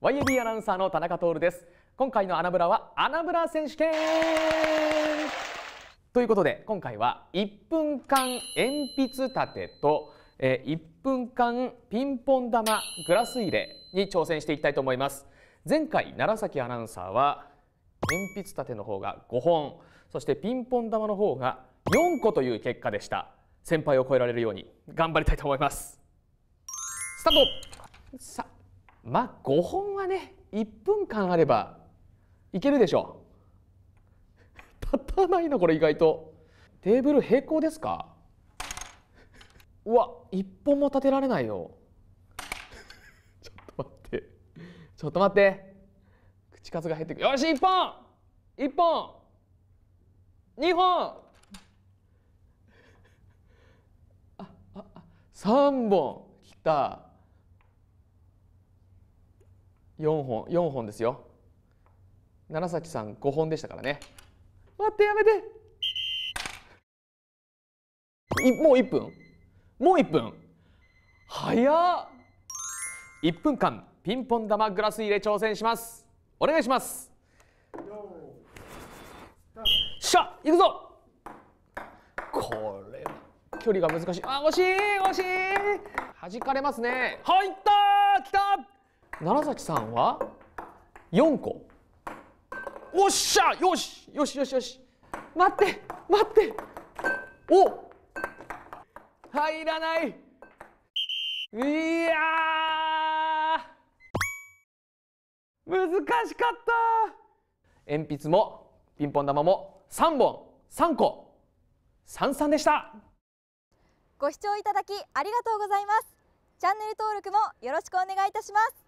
YAB アナウンサーの田中徹です今回のアナブラはアナブラ選手権ということで今回は1分間鉛筆立てと、え1分間ピンポン玉グラス入れに挑戦していきたいと思います前回楢崎アナウンサーは鉛筆立ての方が5本そしてピンポン玉の方が4個という結果でした先輩を超えられるように頑張りたいと思いますスタートまあ5本はね1分間あればいけるでしょう 立たないなこれ意外とテーブル平行ですかうわ1本も立てられないよ ちょっと待ってちょっと待って口数が減ってくよし1本1本2本あああ3本きた4本4本ですよ楢崎さん5本でしたからね待ってやめてもう1分もう1分早っ1分間ピンポン玉グラス入れ挑戦しますお願いしますしゃ行くぞこれは距離が難しいあ惜しい惜しい弾かれますねいったきた楢崎さんは四個おっしゃよしよしよしよし待って待ってお入らないいや難しかった鉛筆もピンポン玉も三本三個三三でしたご視聴いただきありがとうございますチャンネル登録もよろしくお願いいたします